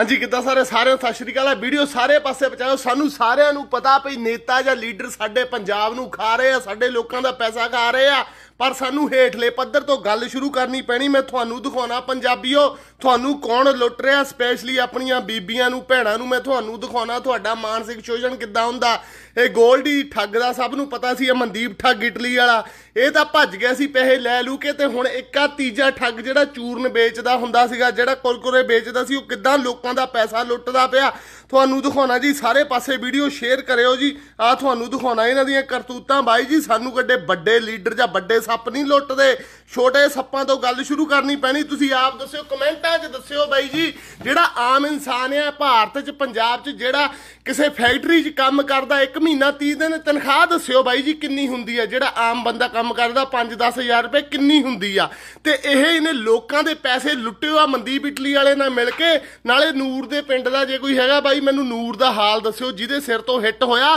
ਹਾਂਜੀ ਕਿੱਦਾਂ ਸਾਰੇ ਸਾਰਿਆਂ ਸਤਿ ਸ਼੍ਰੀ ਅਕਾਲ ਹੈ ਵੀਡੀਓ ਸਾਰੇ ਪਾਸੇ ਪਹੁੰਚਾਓ ਸਾਨੂੰ ਸਾਰਿਆਂ ਨੂੰ ਪਤਾ ਪਈ ਨੇਤਾ ਜਾਂ ਲੀਡਰ ਸਾਡੇ ਪੰਜਾਬ ਨੂੰ ਖਾ ਰਹੇ ਆ ਸਾਡੇ ਲੋਕਾਂ ਦਾ ਪੈਸਾ ਖਾ ਰਹੇ ਆ ਪਰ ਸਾਨੂੰ ਹੇਠਲੇ ਪੱਧਰ ਤੋਂ ਗੱਲ ਸ਼ੁਰੂ ਕਰਨੀ ਪੈਣੀ ਮੈਂ ਤੁਹਾਨੂੰ ਦਿਖਾਉਣਾ ਪੰਜਾਬੀਓ ਤੁਹਾਨੂੰ ਕੌਣ ਲੁੱਟ ਰਿਹਾ ਸਪੈਸ਼ਲੀ ਆਪਣੀਆਂ ਬੀਬੀਆਂ ਨੂੰ ਭੈਣਾਂ ਨੂੰ ਮੈਂ ਤੁਹਾਨੂੰ ਦਿਖਾਉਣਾ ਤੁਹਾਡਾ ਮਾਨਸਿਕ ਸ਼ੋਸ਼ਣ ਕਿੱਦਾਂ ਹੁੰਦਾ ਇਹ ਗੋਲਡੀ ਠੱਗ ਦਾ ਸਭ ਨੂੰ ਪਤਾ ਸੀ ਇਹ ਮਨਦੀਪ ਠੱਗ ਇਟਲੀ ਵਾਲਾ ਇਹ ਤਾਂ ਭੱਜ ਗਿਆ ਸੀ ਪੈਸੇ ਲੈ ਲੂ ਕੇ ਤੇ ਹੁਣ ਇੱਕਾ ਤੀਜਾ ਠੱਗ ਜਿਹੜਾ ਚੂਰਨ ਵੇਚਦਾ ਹੁੰਦਾ ਸੀਗਾ ਜਿਹੜਾ ਕੁਰਕੁਰੇ ਵੇਚਦਾ ਸੀ ਉਹ ਕਿੱਦਾਂ ਲੋਕਾਂ ਦਾ ਪੈਸਾ ਲੁੱਟਦਾ ਪਿਆ ਤੁਹਾਨੂੰ ਦਿਖਾਉਣਾ ਜੀ ਸਾਰੇ ਪਾਸੇ ਵੀਡੀਓ ਸ਼ੇਅਰ ਕਰਿਓ ਜੀ ਆ ਤੁਹਾਨੂੰ ਦਿਖਾਉਣਾ ਇਹਨਾਂ ਦੀਆਂ ਕਰਤੂਤਾਂ ਬਾਈ ਜੀ ਸਾਨੂੰ ਕੱਡੇ ਵੱਡੇ ਲੀਡਰ ਜਾਂ ਵੱਡੇ ਸੱਪ ਨਹੀਂ ਲੁੱਟਦੇ ਛੋਟੇ ਸੱਪਾਂ ਤੋਂ ਗੱਲ ਸ਼ੁਰੂ ਕਰਨੀ ਪੈਣੀ ਤੁਸੀਂ ਆਪ ਦੱਸਿਓ ਕਮੈਂਟਾਂ 'ਚ ਦੱਸਿਓ ਬਾਈ ਜੀ ਜਿਹੜਾ ਆਮ ਇਨਸਾਨ ਆ ਭਾਰਤ 'ਚ ਪੰਜਾਬ 'ਚ ਜਿਹੜਾ ਕਿਸੇ ਫੈਕਟਰੀ 'ਚ ਕੰਮ ਕਰਦਾ 1 ਮਹੀਨਾ 30 ਦਿਨ ਤਨਖਾਹ ਦੱਸਿਓ ਬਾਈ ਜੀ ਕਿੰਨੀ ਹੁੰਦੀ ਆ ਜਿਹੜਾ ਆਮ ਬੰਦਾ ਕੰਮ ਕਰਦਾ 5-10000 ਰੁਪਏ ਕਿੰਨੀ ਹੁੰਦੀ ਆ ਤੇ ਇਹ ਇਹਨੇ ਲੋਕਾਂ ਦੇ ਪੈਸੇ ਲੁੱਟਿਓ ਆ ਮੰਦੀਪ ਇਟਲੀ ਵਾਲੇ ਨਾਲ ਮਿਲ ਕੇ ਨਾਲੇ ਨੂਰ ਦੇ ਪਿੰਡ ਦਾ ਜੇ ਕੋਈ ਹੈਗਾ ਬਾਈ ਬਾਈ ਮੈਨੂੰ ਨੂਰ ਦਾ ਹਾਲ ਦੱਸਿਓ ਜਿਹਦੇ ਸਿਰ ਤੋਂ ਹਿੱਟ ਹੋਇਆ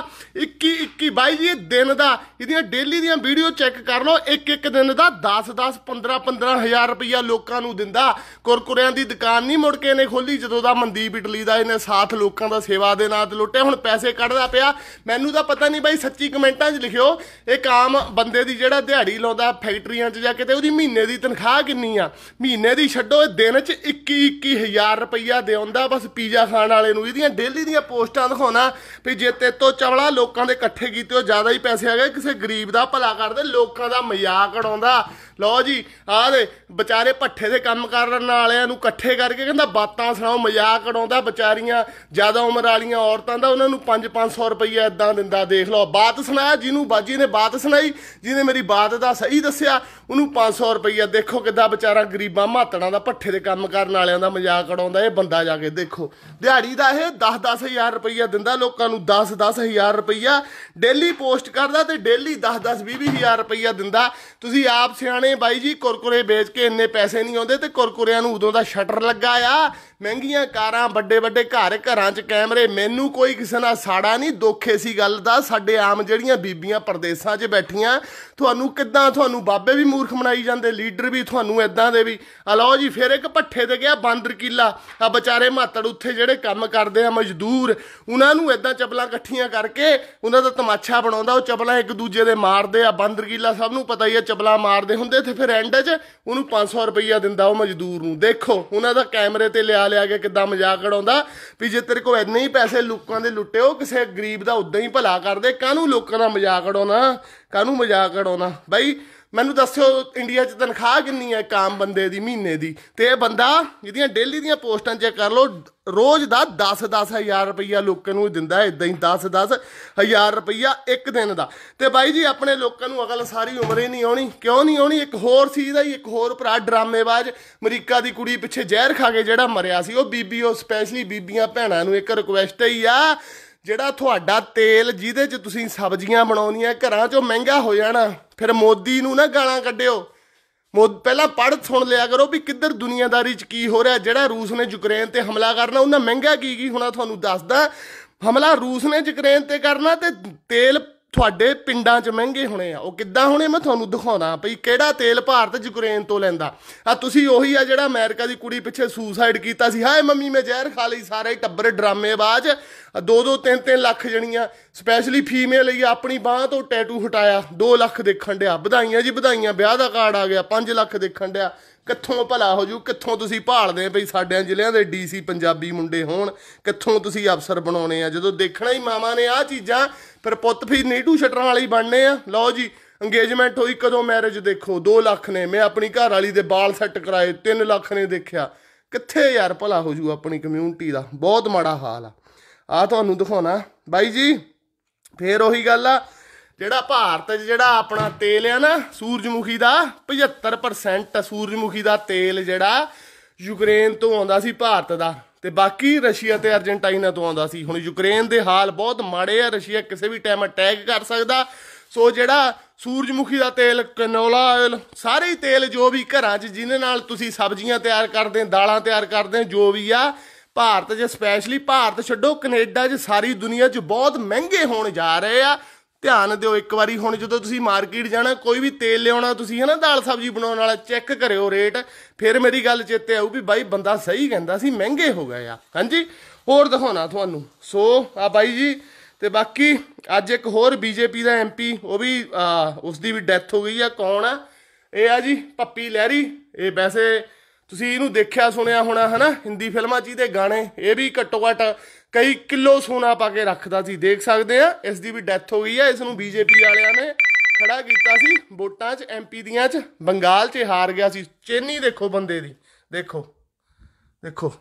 21 21 ਬਾਈ ਜੀ ਇਹ ਦਿਨ ਦਾ ਇਹਦੀਆਂ ਡੇਲੀ ਦੀਆਂ ਵੀਡੀਓ ਚੈੱਕ ਕਰ ਲਓ ਇੱਕ ਇੱਕ ਦਿਨ ਦਾ 10 10 15 15000 ਰੁਪਇਆ ਲੋਕਾਂ ਨੂੰ ਦਿੰਦਾ ਕੁਰਕੁਰਿਆਂ ਦੀ ਦੁਕਾਨ ਨਹੀਂ ਮੁੜ ਕੇ ਇਹਨੇ ਖੋਲੀ ਜਦੋਂ ਦਾ ਮਨਦੀਪ ਇਟਲੀ ਦਾ ਇਹਨੇ ਸਾਥ ਲੋਕਾਂ ਦਾ ਸੇਵਾ ਦੇ ਨਾਂ ਤੇ ਲੁੱਟਿਆ ਹੁਣ ਪੈਸੇ ਕੱਢਦਾ ਪਿਆ ਮੈਨੂੰ ਤਾਂ ਪਤਾ ਨਹੀਂ ਬਾਈ ਸੱਚੀ ਕਮੈਂਟਾਂ 'ਚ ਲਿਖਿਓ ਇੱਕ ਆਮ ਬੰਦੇ ਦੀ ਜਿਹੜਾ ਦਿਹਾੜੀ ਲਾਉਂਦਾ ਫੈਕਟਰੀਆਂ 'ਚ ਜਾ ਕੇ ਤੇ ਉਹਦੀ ਮਹੀਨੇ ਦੀ ਤਨਖਾਹ ਕਿੰਨੀ ਆ ਮਹੀਨੇ ਦੀ ਛੱਡੋ ਇਹ ਦਿਨ 'ਚ 21 21000 ਰੁਪਇਆ ਦੇਉਂਦਾ ਬਸ ਪੀਜ਼ਾ ਖਾਣ ਵਾਲੇ ਨੂੰ ਇਹਦੀਆਂ ਡੇਲੀ ਦੀਆਂ ਪੋਸਟਾਂ ਦਿਖਾਉਣਾ ਵੀ ਜੇ ਤੇ ਤੋਂ ਚਵਲਾ ਲੋਕਾਂ ਦੇ ਇਕੱਠੇ ਕੀਤੇ ਹੋ ਜ਼ਿਆਦਾ ਹੀ ਪੈਸੇ ਆ ਗਏ ਕਿਸੇ ਗਰੀਬ ਦਾ ਭਲਾ ਕਰਦੇ ਲੋਕਾਂ ਦਾ ਮਜ਼ਾਕ ਉਡਾਉਂਦਾ ਲਓ ਜੀ ਆਹ ਦੇ ਵਿਚਾਰੇ ਪੱਠੇ ਦੇ ਕੰਮ ਕਰਨ ਵਾਲਿਆਂ ਨੂੰ ਇਕੱਠੇ ਕਰਕੇ ਕਹਿੰਦਾ ਬਾਤਾਂ ਸੁਣਾਓ ਮਜ਼ਾਕ ਉਡਾਉਂਦਾ ਵਿਚਾਰੀਆਂ ਜ਼ਿਆਦਾ ਉਮਰ ਵਾਲੀਆਂ ਔਰਤਾਂ ਦਾ ਉਹਨਾਂ ਨੂੰ 5-500 ਰੁਪਈਆ ਇਦਾਂ ਦਿੰਦਾ ਦੇਖ ਲਓ ਬਾਤ ਸੁਣਾਇਆ ਜਿਹਨੂੰ ਬਾਜੀ ਨੇ ਬਾਤ ਸੁਣਾਈ ਜਿਹਨੇ ਮੇਰੀ ਬਾਤ ਦਾ ਸਹੀ ਦੱਸਿਆ ਉਹਨੂੰ 500 ਰੁਪਈਆ ਦੇਖੋ ਕਿੱਦਾਂ ਵਿਚਾਰਾ ਗਰੀਬਾਂ ਮਾਤੜਾਂ ਦਾ ਪੱਠੇ ਦੇ ਕੰਮ ਕਰਨ ਵਾਲਿਆਂ ਦਾ ਮਜ਼ਾਕ ਉਡਾਉਂਦਾ ਇਹ ਬੰਦਾ ਜਾ ਕੇ ਦੇਖੋ ਦਿਹਾੜੀ ਦਾ ਇਹ 10-10000 ਰੁਪਈਆ ਦਿੰਦਾ ਲੋਕਾਂ ਨੂੰ 10-10000 ਰੁਪਈਆ ਡੇਲੀ ਪੋਸਟ ਕਰਦਾ ਤੇ ਡੇਲੀ 10-10 20000 ਰੁਪਈਆ ਦਿੰਦਾ ਤੁਸੀਂ ਆਪ ਸਿਆਣੇ ਬਾਈ ਜੀ ਕੁਰਕੁਰੇ ਵੇਚ ਕੇ ਇੰਨੇ ਪੈਸੇ ਨਹੀਂ ਆਉਂਦੇ ਤੇ ਕੁਰਕੁਰਿਆਂ ਨੂੰ ਉਦੋਂ ਦਾ ਸ਼ਟਰ ਲੱਗਾ ਆ ਮਹਿੰਗੀਆਂ ਕਾਰਾਂ ਵੱਡੇ ਵੱਡੇ ਘਰ ਘਰਾਂ 'ਚ ਕੈਮਰੇ ਮੈਨੂੰ ਕੋਈ ਕਿਸੇ ਨਾਲ ਸਾੜਾ ਨਹੀਂ ਦੋਖੇ ਸੀ ਗੱਲ ਦਾ ਸਾਡੇ ਆਮ ਜਿਹੜੀਆਂ ਬੀਬੀਆਂ ਪਰਦੇਸਾਂ 'ਚ ਬੈਠੀਆਂ ਤੁਹਾਨੂੰ ਕਿੱਦਾਂ ਤੁਹਾਨੂੰ ਬਾਬੇ ਵੀ ਮੂਰਖ ਬਣਾਈ ਜਾਂਦੇ ਲੀਡਰ ਵੀ ਤੁਹਾਨੂੰ ਐਦਾਂ ਦੇ ਵੀ ਆ ਲਓ ਜੀ ਫਿਰ ਇੱਕ ਪੱਠੇ ਤੇ ਗਿਆ ਬਾਂਦਰ ਕਿਲਾ ਆ ਵਿਚਾਰੇ ਮਾਤੜ ਉੱਥੇ ਜਿਹੜੇ ਕੰਮ ਕਰਦੇ ਆ ਮਜ਼ਦੂਰ ਉਹਨਾਂ ਨੂੰ ਐਦਾਂ ਚਪਲਾਂ ਇਕੱਠੀਆਂ ਕਰਕੇ ਉਹਨਾਂ ਦਾ ਤਮਾਸ਼ਾ ਬਣਾਉਂਦਾ ਉਹ ਚਪਲਾਂ ਇੱਕ ਦੂਜੇ ਦੇ ਮਾਰਦੇ ਆ ਬੰਦਰਗੀਲਾ ਸਭ ਨੂੰ ਪਤਾ ਹੀ ਆ ਚਪਲਾਂ ਮਾਰਦੇ ਹੁੰਦੇ ਤੇ ਫਿਰ ਐਂਡ 'ਚ ਉਹਨੂੰ 500 ਰੁਪਈਆ ਦਿੰਦਾ ਉਹ ਮਜ਼ਦੂਰ ਨੂੰ ਦੇਖੋ ਉਹਨਾਂ ਦਾ ਕੈਮਰੇ ਤੇ ਲਿਆ ਲਿਆ ਕੇ ਕਿੱਦਾਂ ਮਜ਼ਾਕ ਉਡਾਉਂਦਾ ਵੀ ਜੇ ਤੇਰੇ ਕੋਲ ਇੰਨੇ ਹੀ ਪੈਸੇ ਲੋਕਾਂ ਦੇ ਲੁੱਟੇ ਉਹ ਕਿਸੇ ਗਰੀਬ ਦਾ ਉਦਾਂ ਹੀ ਭਲਾ ਕਰਦੇ ਕਾਹਨੂੰ ਲੋਕਾਂ ਦਾ ਮਜ਼ਾਕ ਉਡਾਉਣਾ ਕਾਹਨੂੰ ਮਜ਼ਾਕ ਉਡਾਉਣਾ ਬਾਈ ਮੈਨੂੰ ਦੱਸਿਓ ਇੰਡੀਆ 'ਚ ਤਨਖਾਹ ਕਿੰਨੀ ਹੈ ਇੱਕ ਆਮ ਬੰਦੇ ਦੀ ਮਹੀਨੇ ਦੀ ਤੇ ਇਹ ਬੰਦਾ ਜਿਹਦੀਆਂ ਡੇਲੀ ਦੀਆਂ ਪੋਸਟਾਂ ਚੈੱਕ ਕਰ ਲਓ ਰੋਜ਼ ਦਾ 10-10 ਹਜ਼ਾਰ ਰੁਪਈਆ ਲੋਕਾਂ ਨੂੰ ਦਿੰਦਾ ਹੈ ਇਦਾਂ ਹੀ 10-10 ਹਜ਼ਾਰ ਰੁਪਈਆ ਇੱਕ ਦਿਨ ਦਾ ਤੇ ਬਾਈ ਜੀ ਆਪਣੇ ਲੋਕਾਂ ਨੂੰ ਅਗਲ ਸਾਰੀ ਉਮਰ ਹੀ ਨਹੀਂ ਆਉਣੀ ਕਿਉਂ ਨਹੀਂ ਆਉਣੀ ਇੱਕ ਹੋਰ ਸੀ ਦਾ ਹੀ ਇੱਕ ਹੋਰ ਭਰਾ ਡਰਾਮੇਬਾਜ਼ ਅਮਰੀਕਾ ਦੀ ਕੁੜੀ ਪਿੱਛੇ ਜ਼ਹਿਰ ਖਾ ਕੇ ਜਿਹੜਾ ਮਰਿਆ ਸੀ ਉਹ ਬੀਬੀ ਉਹ ਸਪੈਸ਼ਲੀ ਬੀਬੀਆਂ ਭੈਣਾਂ ਨੂੰ ਇੱਕ ਰਿਕੁਐਸਟ ਹੀ ਆ ਜਿਹੜਾ ਤੁਹਾਡਾ ਤੇਲ ਜਿਹਦੇ 'ਚ ਤੁਸੀਂ ਸਬਜ਼ੀਆਂ ਬਣਾਉਣੀਆਂ ਘਰਾਂ 'ਚੋਂ ਮਹਿੰਗਾ ਹੋ ਜਾਣਾ ਫਿਰ ਮੋਦੀ ਨੂੰ ਨਾ ਗਾਲਾਂ ਕੱਢਿਓ ਮੋਦ ਪਹਿਲਾਂ ਪੜ੍ਹ ਸੁਣ ਲਿਆ ਕਰੋ ਵੀ ਕਿੱਧਰ ਦੁਨੀਆਦਾਰੀ 'ਚ ਕੀ ਹੋ ਰਿਹਾ ਜਿਹੜਾ ਰੂਸ ਨੇ ਯੂਕਰੇਨ ਤੇ ਹਮਲਾ ਕਰਨਾ ਉਹਨਾਂ ਮਹਿੰਗਾ ਕੀ ਕੀ ਹੋਣਾ ਤੁਹਾਨੂੰ ਦੱਸਦਾ ਹਮਲਾ ਰੂਸ ਨੇ ਯੂਕਰੇਨ ਤੇ ਕਰਨਾ ਤੇ ਤੇਲ ਤੁਹਾਡੇ ਪਿੰਡਾਂ 'ਚ ਮਹਿੰਗੇ ਹੋਣੇ ਆ ਉਹ ਕਿੱਦਾਂ ਹੋਣੇ ਮੈਂ ਤੁਹਾਨੂੰ ਦਿਖਾਉਣਾ ਭਈ ਕਿਹੜਾ ਤੇਲ ਭਾਰਤ ਯੂਕਰੇਨ ਤੋਂ ਲੈਂਦਾ ਆ ਤੁਸੀਂ ਉਹੀ ਆ ਜਿਹੜਾ ਅਮਰੀਕਾ ਦੀ ਕੁੜੀ ਪਿੱਛੇ ਸੁਸਾਈਡ ਕੀਤਾ ਸੀ ਹਾਏ ਮੰਮੀ ਮੈਂ ਜ਼ਹਿਰ ਖਾ ਲਈ ਸਾਰੇ ਟੱਬਰ ਡਰਾਮੇਬਾਜ਼ ਦੋ ਦੋ ਤਿੰਨ ਤਿੰਨ ਲੱਖ ਜਣੀਆਂ ਸਪੈਸ਼ਲੀ ਫੀਮੇਲ ਲਈ ਆਪਣੀ ਬਾਹ ਤੋਂ ਟੈਟੂ ਹਟਾਇਆ 2 ਲੱਖ ਦੇਖਣ ਡਿਆ ਵਧਾਈਆਂ ਜੀ ਵਧਾਈਆਂ ਵਿਆਹ ਦਾ ਕਾਰਡ ਆ ਗਿਆ 5 ਲੱਖ ਦੇਖਣ ਡਿਆ ਕਿੱਥੋਂ ਭਲਾ ਹੋ ਜੂ ਕਿੱਥੋਂ ਤੁਸੀਂ ਭਾਲਦੇ ਬਈ ਸਾਡਿਆਂ ਜ਼ਿਲ੍ਹਿਆਂ ਦੇ ਡੀਸੀ ਪੰਜਾਬੀ ਮੁੰਡੇ ਹੋਣ ਕਿੱਥੋਂ ਤੁਸੀਂ ਅਫਸਰ ਬਣਾਉਣੇ ਆ ਜਦੋਂ ਦੇਖਣਾ ਹੀ ਮਾਮਾ ਨੇ ਆ ਚੀਜ਼ਾਂ ਫਿਰ ਪੁੱਤ ਫਿਰ ਨੀਡੂ ਛਟਰਾਂ ਵਾਲੀ ਬਣਨੇ ਆ ਲਓ ਜੀ ਇੰਗੇਜਮੈਂਟ ਹੋਈ ਕਦੋਂ ਮੈਰਿਜ ਦੇਖੋ 2 ਲੱਖ ਨੇ ਮੈਂ ਆਪਣੀ ਘਰ ਵਾਲੀ ਦੇ ਬਾਲ ਸੈੱਟ ਕਰਾਏ 3 ਲੱਖ ਨੇ ਦੇਖਿਆ ਕਿੱਥੇ ਯਾਰ ਭਲਾ ਹੋ ਜੂ ਆਪਣੀ ਕਮਿਊਨਿਟੀ ਦਾ ਬਹੁਤ ਮਾੜਾ ਹਾਲ ਆ ਆ ਤੁਹਾਨੂੰ ਦਿਖਾਉਣਾ ਬਾਈ ਜੀ ਫੇਰ ਉਹੀ ਗੱਲ ਆ ਜਿਹੜਾ ਭਾਰਤ 'ਚ ਜਿਹੜਾ ਆਪਣਾ ਤੇਲ ਆ ਨਾ ਸੂਰਜਮੁਖੀ ਦਾ 75% ਸੂਰਜਮੁਖੀ ਦਾ ਤੇਲ ਜਿਹੜਾ ਯੂਕਰੇਨ ਤੋਂ ਆਉਂਦਾ ਸੀ ਭਾਰਤ ਦਾ ਤੇ ਬਾਕੀ ਰਸ਼ੀਆ ਤੇ ਅਰਜੈਂਟੀਨਾ ਤੋਂ ਆਉਂਦਾ ਸੀ ਹੁਣ ਯੂਕਰੇਨ ਦੇ ਹਾਲ ਬਹੁਤ ਮਾੜੇ ਆ ਰਸ਼ੀਆ ਕਿਸੇ ਵੀ ਟਾਈਮ ਅਟੈਕ ਕਰ ਸਕਦਾ ਸੋ ਜਿਹੜਾ ਸੂਰਜਮੁਖੀ ਦਾ ਤੇਲ ਕਨੋਲਾ ਆਇਲ ਸਾਰੇ ਹੀ ਤੇਲ ਜੋ ਵੀ ਘਰਾਂ 'ਚ ਜਿਨ੍ਹਾਂ ਨਾਲ ਤੁਸੀਂ ਸਬਜ਼ੀਆਂ ਤਿਆਰ ਕਰਦੇ ਦਾਲਾਂ ਤਿਆਰ ਕਰਦੇ ਜੋ ਵੀ ਆ ਭਾਰਤ 'ਚ ਸਪੈਸ਼ਲੀ ਭਾਰਤ ਛੱਡੋ ਕੈਨੇਡਾ 'ਚ ਸਾਰੀ ਦੁਨੀਆ 'ਚ ਬਹੁਤ ਮਹਿੰਗੇ ਹੋਣ ਜਾ ਰਹੇ ਆ ਧਿਆਨ ਦਿਓ ਇੱਕ ਵਾਰੀ ਹੁਣ ਜਦੋਂ ਤੁਸੀਂ ਮਾਰਕੀਟ ਜਾਣਾ ਕੋਈ ਵੀ ਤੇਲ ਲਿਆਉਣਾ ਤੁਸੀਂ ਹੈ ਨਾ ਦਾਲ ਸਬਜ਼ੀ ਬਣਾਉਣ ਵਾਲਾ ਚੈੱਕ ਕਰਿਓ ਰੇਟ ਫਿਰ ਮੇਰੀ ਗੱਲ ਚੇਤੇ ਆਊ ਵੀ ਬਾਈ ਬੰਦਾ ਸਹੀ ਕਹਿੰਦਾ ਸੀ ਮਹਿੰਗੇ ਹੋ ਗਏ ਆ ਹਾਂਜੀ ਹੋਰ ਦਿਖਾਉਣਾ ਤੁਹਾਨੂੰ ਸੋ ਆ ਬਾਈ ਜੀ ਤੇ ਬਾਕੀ ਅੱਜ ਇੱਕ ਹੋਰ ਬੀਜੇਪੀ ਦਾ ਐਮਪੀ ਉਹ ਵੀ ਉਸ ਦੀ ਵੀ ਡੈਥ ਹੋ ਗਈ ਆ ਕੌਣ ਆ ਇਹ ਆ ਜੀ ਪੱਪੀ ਲਹਿਰੀ ਇਹ ਵੈਸੇ ਤੁਸੀਂ ਇਹਨੂੰ ਦੇਖਿਆ ਸੁਣਿਆ ਹੋਣਾ ਹਨਾ ਹਿੰਦੀ ਫਿਲਮਾਂ 'ਚ ਇਹਦੇ ਗਾਣੇ ਇਹ ਵੀ ਘੱਟੋ ਘੱਟ ਕਈ ਕਿਲੋ ਸੋਨਾ ਪਾ ਕੇ ਰੱਖਦਾ ਸੀ ਦੇਖ ਸਕਦੇ ਆ ਇਸ ਦੀ ਵੀ ਡੈਥ ਹੋ ਗਈ ਆ ਇਸ ਨੂੰ ਬੀਜੇਪੀ ਵਾਲਿਆਂ ਨੇ ਖੜਾ ਕੀਤਾ ਸੀ ਵੋਟਾਂ 'ਚ ਐਮਪੀ ਦੀਆਂ 'ਚ ਬੰਗਾਲ 'ਚ ਹਾਰ ਗਿਆ ਸੀ ਚੇਨੀ ਦੇਖੋ ਬੰਦੇ ਦੀ ਦੇਖੋ ਦੇਖੋ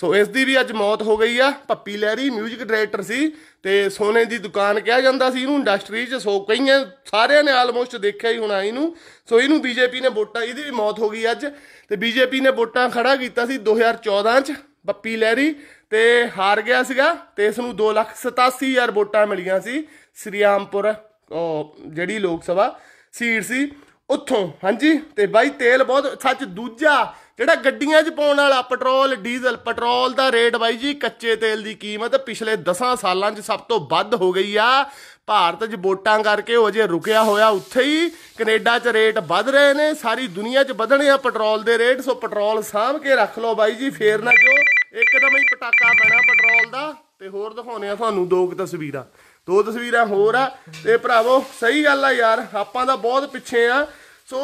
ਸੋ ਇਸ ਦੀ ਵੀ ਅੱਜ ਮੌਤ ਹੋ ਗਈ ਆ ਪੱਪੀ ਲੈਰੀ 뮤직 ਡਾਇਰੈਕਟਰ ਸੀ ਤੇ ਸੋਨੇ ਦੀ ਦੁਕਾਨ ਕਿਹਾ ਜਾਂਦਾ ਸੀ ਇਹਨੂੰ ਇੰਡਸਟਰੀ 'ਚ ਸੋ ਕਈਆਂ ਸਾਰਿਆਂ ਨੇ ਆਲਮੋਸਟ ਦੇਖਿਆ ਹੀ ਹੋਣਾ ਇਹਨੂੰ ਸੋ ਇਹਨੂੰ ਬੀਜੇਪੀ ਨੇ ਵੋਟਾਂ ਇਹਦੀ ਵੀ ਮੌਤ ਹੋ ਗਈ ਅੱਜ ਤੇ ਬੀਜੇਪੀ ਨੇ ਵੋਟਾਂ ਖੜਾ ਕੀਤਾ ਸੀ 2014 'ਚ ਪੱਪੀ ਲੈਰੀ ਤੇ ਹਾਰ ਗਿਆ ਸੀਗਾ ਤੇ ਇਸ ਨੂੰ 287000 ਵੋਟਾਂ ਮਿਲੀਆਂ ਸੀ ਸ੍ਰੀਆਮਪੁਰ ਜਿਹੜੀ ਲੋਕ ਸਭਾ ਸੀਟ ਸੀ ਉੱਥੋਂ ਹਾਂਜੀ ਤੇ ਬਾਈ ਤੇਲ ਬਹੁਤ ਸੱਚ ਦੂਜਾ ਜਿਹੜਾ ਗੱਡੀਆਂ 'ਚ ਪਾਉਣ ਵਾਲਾ ਪੈਟਰੋਲ ਡੀਜ਼ਲ ਪੈਟਰੋਲ ਦਾ ਰੇਟ ਬਾਈ ਜੀ ਕੱਚੇ ਤੇਲ ਦੀ ਕੀਮਤ ਪਿਛਲੇ 10 ਸਾਲਾਂ 'ਚ ਸਭ ਤੋਂ ਵੱਧ ਹੋ ਗਈ ਆ ਭਾਰਤ 'ਚ ਵੋਟਾਂ ਕਰਕੇ ਉਹ ਜੇ ਰੁਕਿਆ ਹੋਇਆ ਉੱਥੇ ਹੀ ਕੈਨੇਡਾ 'ਚ ਰੇਟ ਵੱਧ ਰਹੇ ਨੇ ਸਾਰੀ ਦੁਨੀਆ 'ਚ ਵਧਣੇ ਆ ਪੈਟਰੋਲ ਦੇ ਰੇਟ ਸੋ ਪੈਟਰੋਲ ਸਾਂਭ ਕੇ ਰੱਖ ਲਓ ਬਾਈ ਜੀ ਫੇਰ ਨਾ ਜੋ ਇੱਕਦਮ ਹੀ ਪਟਾਕਾ ਪੈਣਾ ਪੈਟਰੋਲ ਦਾ ਤੇ ਹੋਰ ਦਿਖਾਉਨੇ ਆ ਤੁਹਾਨੂੰ ਦੋ ਤਸਵੀਰਾਂ ਦੋ ਤਸਵੀਰਾਂ ਹੋਰ ਆ ਤੇ ਭਰਾਵੋ ਸਹੀ ਗੱਲ ਆ ਯਾਰ ਆਪਾਂ ਦਾ ਬਹੁਤ ਪਿੱਛੇ ਆ ਸੋ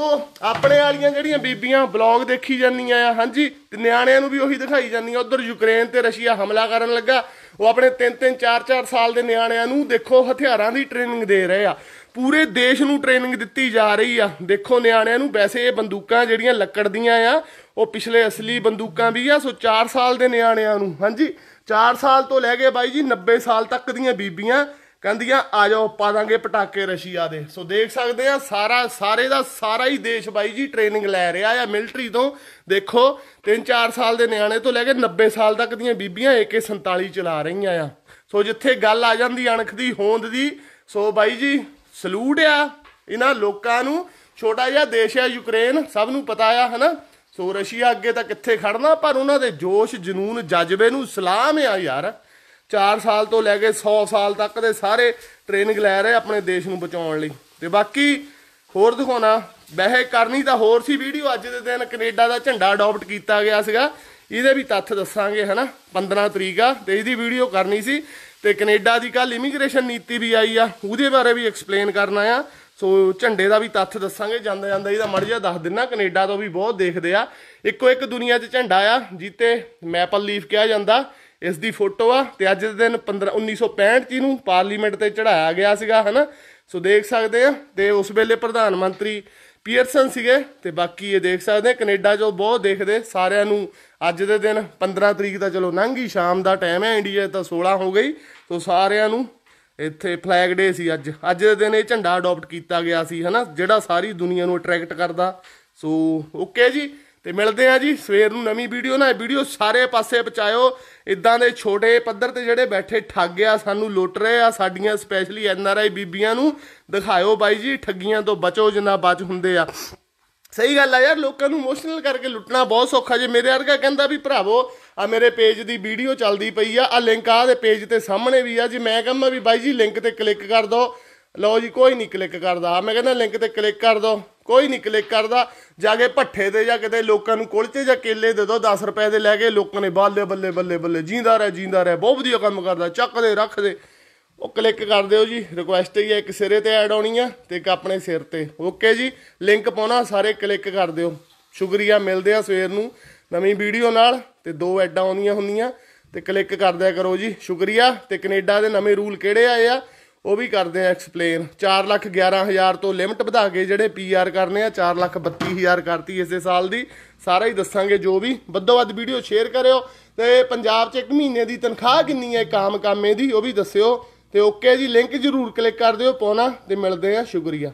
ਆਪਣੇ ਵਾਲੀਆਂ ਜਿਹੜੀਆਂ ਬੀਬੀਆਂ ਬਲੌਗ ਦੇਖੀ ਜਾਂਦੀਆਂ ਆ ਹਾਂਜੀ ਤੇ ਨਿਆਣਿਆਂ ਨੂੰ ਵੀ ਉਹੀ ਦਿਖਾਈ ਜਾਂਦੀਆਂ ਉਧਰ ਯੂਕਰੇਨ ਤੇ ਰਸ਼ੀਆ ਹਮਲਾ ਕਰਨ ਲੱਗਾ ਉਹ ਆਪਣੇ 3-3 4-4 ਸਾਲ ਦੇ ਨਿਆਣਿਆਂ ਨੂੰ ਦੇਖੋ ਹਥਿਆਰਾਂ ਦੀ ਟ੍ਰੇਨਿੰਗ ਦੇ ਰਹੇ ਆ ਪੂਰੇ ਦੇਸ਼ ਨੂੰ ਟ੍ਰੇਨਿੰਗ ਦਿੱਤੀ ਜਾ ਰਹੀ ਆ ਦੇਖੋ ਨਿਆਣਿਆਂ ਨੂੰ ਵੈਸੇ ਇਹ ਬੰਦੂਕਾਂ ਜਿਹੜੀਆਂ ਲੱਕੜ ਦੀਆਂ ਆ ਉਹ ਪਿਛਲੇ ਅਸਲੀ ਬੰਦੂਕਾਂ ਵੀ ਆ ਸੋ 4 ਸਾਲ ਦੇ ਨਿਆਣਿਆਂ ਨੂੰ ਹਾਂਜੀ 4 ਸਾਲ ਤੋਂ ਲੈ ਕੇ ਬਾਈ ਜੀ 90 ਸਾਲ ਤੱਕ ਦੀਆਂ ਬੀਬੀਆਂ ਕਹਿੰਦੀਆਂ ਆ ਜਾਓ ਪਾ ਦਾਂਗੇ ਪਟਾਕੇ ਰਸ਼ੀਆ ਦੇ ਸੋ ਦੇਖ ਸਕਦੇ ਆ ਸਾਰਾ ਸਾਰੇ ਦਾ ਸਾਰਾ ਹੀ ਦੇਸ਼ ਬਾਈ ਜੀ ਟ੍ਰੇਨਿੰਗ ਲੈ ਰਿਹਾ ਆ ਮਿਲਟਰੀ ਤੋਂ ਦੇਖੋ 3-4 ਸਾਲ ਦੇ ਨਿਆਣੇ ਤੋਂ ਲੈ ਕੇ 90 ਸਾਲ ਤੱਕ ਦੀਆਂ ਬੀਬੀਆਂ AK47 ਚਲਾ ਰਹੀਆਂ ਆ ਸੋ ਜਿੱਥੇ ਗੱਲ ਆ ਜਾਂਦੀ ਅਣਖ ਦੀ ਹੋਂਦ ਦੀ ਸੋ ਬਾਈ ਜੀ ਸਲੂਟ ਆ ਇਹਨਾਂ ਲੋਕਾਂ ਨੂੰ ਛੋਟਾ ਜਿਹਾ ਦੇਸ਼ ਆ ਯੂਕਰੇਨ ਸਭ ਨੂੰ ਪਤਾ ਆ ਹਨਾ ਸੋ ਰਸ਼ੀਆ ਅੱਗੇ ਤਾਂ ਕਿੱਥੇ ਖੜਨਾ ਪਰ ਉਹਨਾਂ ਦੇ ਜੋਸ਼ ਜਨੂਨ ਜਜ਼ਬੇ ਨੂੰ ਸਲਾਮ ਆ ਯਾਰ 4 ਸਾਲ ਤੋਂ ਲੈ ਕੇ 100 ਸਾਲ ਤੱਕ ਦੇ ਸਾਰੇ ਟ੍ਰੇਨਿੰਗ ਲੈ ਰਹੇ ਆਪਣੇ ਦੇਸ਼ ਨੂੰ ਬਚਾਉਣ ਲਈ ਤੇ ਬਾਕੀ ਹੋਰ ਦਿਖਾਉਣਾ ਵੈਸੇ ਕਰਨੀ ਤਾਂ ਹੋਰ ਸੀ ਵੀਡੀਓ ਅੱਜ ਦੇ ਦਿਨ ਕੈਨੇਡਾ ਦਾ ਝੰਡਾ ਅਡਾਪਟ ਕੀਤਾ ਗਿਆ ਸੀਗਾ ਇਹਦੇ ਵੀ ਤੱਥ ਦੱਸਾਂਗੇ ਹਨਾ 15 ਤਰੀਕ ਆ ਤੇ ਇਹਦੀ ਵੀਡੀਓ ਕਰਨੀ ਸੀ ਤੇ ਕੈਨੇਡਾ ਦੀ ਕੱਲ ਇਮੀਗ੍ਰੇਸ਼ਨ ਨੀਤੀ ਵੀ ਆਈ ਆ ਉਹਦੇ ਬਾਰੇ ਵੀ ਐਕਸਪਲੇਨ ਕਰਨਾ ਆ ਸੋ ਝੰਡੇ ਦਾ ਵੀ ਤੱਥ ਦੱਸਾਂਗੇ ਜਾਂਦਾ ਜਾਂਦਾ ਇਹਦਾ ਮੜ ਜਾ ਦੱਸ ਦਿੰਨਾ ਕੈਨੇਡਾ ਤੋਂ ਵੀ ਬਹੁਤ ਦੇਖਦੇ ਆ ਇੱਕੋ ਇੱਕ ਦੁਨੀਆ 'ਚ ਝੰਡਾ ਆ ਜਿੱਤੇ ਮੈਪਲ ਲੀਫ ਕਿਹਾ ਜਾਂਦਾ ਇਸ ਦੀ ਫੋਟੋ ਆ ਤੇ ਅੱਜ ਦੇ ਦਿਨ 15 1965 ਚ ਇਹਨੂੰ ਪਾਰਲੀਮੈਂਟ ਤੇ ਚੜਾਇਆ ਗਿਆ ਸੀਗਾ ਹਨਾ ਸੋ ਦੇਖ ਸਕਦੇ ਆ ਤੇ ਉਸ ਵੇਲੇ ਪ੍ਰਧਾਨ ਮੰਤਰੀ ਪੀਅਰਸਨ ਸੀਗੇ ਤੇ ਬਾਕੀ ਇਹ ਦੇਖ ਸਕਦੇ ਆ ਕੈਨੇਡਾ ਜੋ ਬਹੁਤ ਦੇਖਦੇ ਸਾਰਿਆਂ ਨੂੰ ਅੱਜ ਦੇ ਦਿਨ 15 ਤਰੀਕ ਦਾ ਚਲੋ ਲੰਘੀ ਸ਼ਾਮ ਦਾ ਟਾਈਮ ਹੈ ਇੰਡੀਆ ਤਾਂ 16 ਹੋ ਗਈ ਸੋ ਸਾਰਿਆਂ ਨੂੰ ਇੱਥੇ ਫਲੈਗ ਡੇ ਸੀ ਅੱਜ ਅੱਜ ਦੇ ਦਿਨ ਇਹ ਝੰਡਾ ਅਡਾਪਟ ਕੀਤਾ ਗਿਆ ਸੀ ਹਨਾ ਜਿਹੜਾ ਸਾਰੀ ਦੁਨੀਆ ਨੂੰ ਅਟਰੈਕਟ ਕਰਦਾ ਸੋ ਓਕੇ ਜੀ ਤੇ ਮਿਲਦੇ ਆ ਜੀ ਸਵੇਰ ਨੂੰ ਨਵੀਂ ਵੀਡੀਓ ਨਾਲ ਵੀਡੀਓ ਸਾਰੇ ਪਾਸੇ ਪਹੁੰਚਾਇਓ ਇਦਾਂ ਦੇ ਛੋਟੇ ਪੱਧਰ ਤੇ ਜਿਹੜੇ ਬੈਠੇ ਠੱਗ ਆ ਸਾਨੂੰ ਲੁੱਟ ਰਹੇ ਆ ਸਾਡੀਆਂ ਸਪੈਸ਼ਲੀ ਐਨਆਰਆਈ ਬੀਬੀਆਂ ਨੂੰ ਦਿਖਾਇਓ ਬਾਈ ਜੀ ਠੱਗੀਆਂ ਤੋਂ ਬਚੋ ਜਿੰਨਾ ਬਚ ਹੁੰਦੇ ਆ ਸਹੀ ਗੱਲ ਆ ਯਾਰ ਲੋਕਾਂ ਨੂੰ ਇਮੋਸ਼ਨਲ ਕਰਕੇ ਲੁੱਟਣਾ ਬਹੁਤ ਸੌਖਾ ਜੇ ਮੇਰੇ ਵਰਗਾ ਕਹਿੰਦਾ ਵੀ ਭਰਾਵੋ ਆ ਮੇਰੇ ਪੇਜ ਦੀ ਵੀਡੀਓ ਚੱਲਦੀ ਪਈ ਆ ਆ ਲਿੰਕ ਆ ਦੇ ਪੇਜ ਤੇ ਸਾਹਮਣੇ ਵੀ ਆ ਜੀ ਮੈਂ ਕਹਿੰਦਾ ਵੀ ਬਾਈ ਜੀ ਲਿੰਕ ਤੇ ਕਲਿੱਕ ਕਰ ਦੋ ਲਓ ਜੀ ਕੋਈ ਨਹੀਂ ਕਲਿੱਕ ਕਰਦਾ ਮੈਂ ਕਹਿੰਦਾ ਲਿੰਕ ਤੇ ਕਲਿੱਕ ਕਰ ਦੋ ਕੋਈ ਨਹੀਂ ਕਲਿੱਕ ਕਰਦਾ ਜਾ ਕੇ ਭੱਠੇ ਤੇ ਜਾਂ ਕਿਤੇ ਲੋਕਾਂ ਨੂੰ ਕੁਲਚੇ ਜਾਂ ਕੇਲੇ ਦੇ ਦੋ 10 ਰੁਪਏ ਦੇ ਲੈ ਕੇ ਲੋਕਾਂ ਨੇ ਬਾਲੇ ਬੱਲੇ ਬੱਲੇ ਬੱਲੇ ਜਿੰਦਾ ਰਹਿ ਜਿੰਦਾ ਰਹਿ ਬਹੁਤ ਵਧੀਆ ਕੰਮ ਕਰਦਾ ਚੱਕ ਦੇ ਰੱਖ ਦੇ ਉਹ ਕਲਿੱਕ ਕਰ ਦਿਓ ਜੀ ਰਿਕੁਐਸਟ ਹੀ ਹੈ ਇੱਕ ਸਿਰੇ ਤੇ ਐਡ ਆਉਣੀ ਆ ਤੇ ਇੱਕ ਆਪਣੇ ਸਿਰ ਤੇ ਓਕੇ ਜੀ ਲਿੰਕ ਪਾਉਣਾ ਸਾਰੇ ਕਲਿੱਕ ਕਰ ਦਿਓ ਸ਼ੁਕਰੀਆ ਮਿਲਦੇ ਆ ਸਵੇਰ ਨੂੰ ਨਵੀਂ ਵੀਡੀਓ ਨਾਲ ਤੇ ਦੋ ਐਡਾਂ ਆਉਣੀਆਂ ਹੁੰਦੀਆਂ ਤੇ ਕਲਿੱਕ ਕਰ ਦਿਆ ਕਰੋ ਜੀ ਸ਼ੁਕਰੀਆ ਤੇ ਕੈਨੇਡਾ ਦੇ ਨਵੇਂ ਰੂਲ ਕਿਹੜੇ ਆਏ ਆ ਉਹ ਵੀ ਕਰਦੇ ਆ ਐਕਸਪਲੇਨ 411000 ਤੋਂ ਲਿਮਟ ਵਧਾ ਕੇ ਜਿਹੜੇ ਪੀਆਰ ਕਰਨੇ ਆ 432000 ਕਰਤੀ ਇਸੇ ਸਾਲ ਦੀ ਸਾਰਾ ਹੀ ਦੱਸਾਂਗੇ ਜੋ ਵੀ ਵੱਧੋ ਵੱਧ ਵੀਡੀਓ ਸ਼ੇਅਰ ਕਰਿਓ ਤੇ ਪੰਜਾਬ 'ਚ ਇੱਕ ਮਹੀਨੇ ਦੀ ਤਨਖਾਹ ਕਿੰਨੀ ਹੈ ਕਾਮ ਕਾਮੇ ਦੀ ਉਹ ਵੀ ਦੱਸਿਓ ਤੇ ਓਕੇ ਜੀ ਲਿੰਕ ਜ਼ਰੂਰ ਕਲਿੱਕ ਕਰ ਦਿਓ ਪਾਉਣਾ ਤੇ ਮਿਲਦੇ ਆ ਸ਼ੁਕਰੀਆ